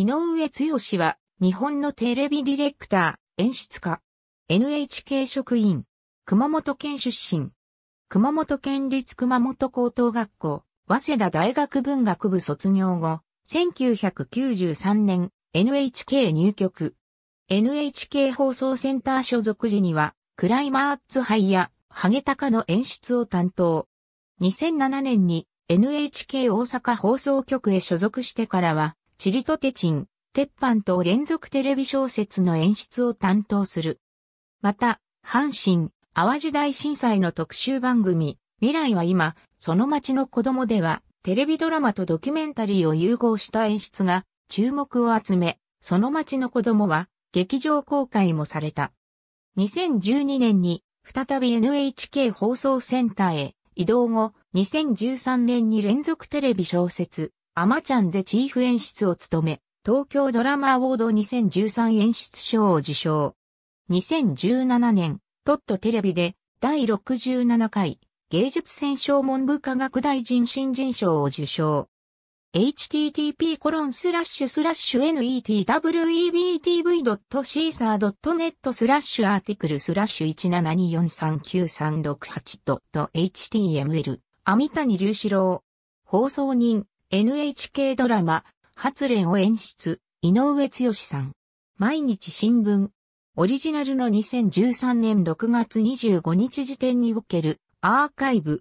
井上剛は、日本のテレビディレクター、演出家、NHK 職員、熊本県出身、熊本県立熊本高等学校、早稲田大学文学部卒業後、1993年、NHK 入局。NHK 放送センター所属時には、クライマーッツ杯や、ハゲタカの演出を担当。2007年に NHK 大阪放送局へ所属してからは、チリとテチン、鉄板と連続テレビ小説の演出を担当する。また、阪神、淡路大震災の特集番組、未来は今、その街の子供では、テレビドラマとドキュメンタリーを融合した演出が注目を集め、その街の子供は劇場公開もされた。2012年に再び NHK 放送センターへ移動後、2013年に連続テレビ小説、アマちゃんでチーフ演出を務め、東京ドラマアワード2013演出賞を受賞。2017年、トットテレビで第67回芸術選奨文部科学大臣新人賞を受賞。http コロンスラッシュスラッシュ netwebtv.caesar.net スラッシュアーティクルスラッシュ172439368 html 網谷隆志郎放送人 NHK ドラマ、発恋を演出、井上剛さん。毎日新聞。オリジナルの2013年6月25日時点におけるアーカイブ。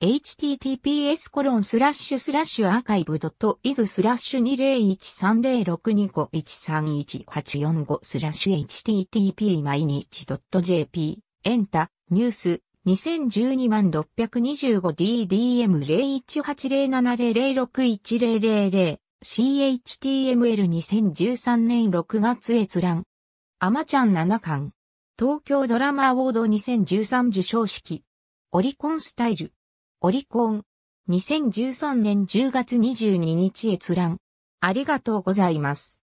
https コロンスラッシュスラッシュアーカイブドットイズスラッシュ20130625131845スラッシュ http 毎日 .jp エンタニュース 2012-625DDM018070061000 CHTML2013 年6月閲覧。アマちゃん7巻。東京ドラマアォード2013受賞式。オリコンスタイル。オリコン。2013年10月22日閲覧。ありがとうございます。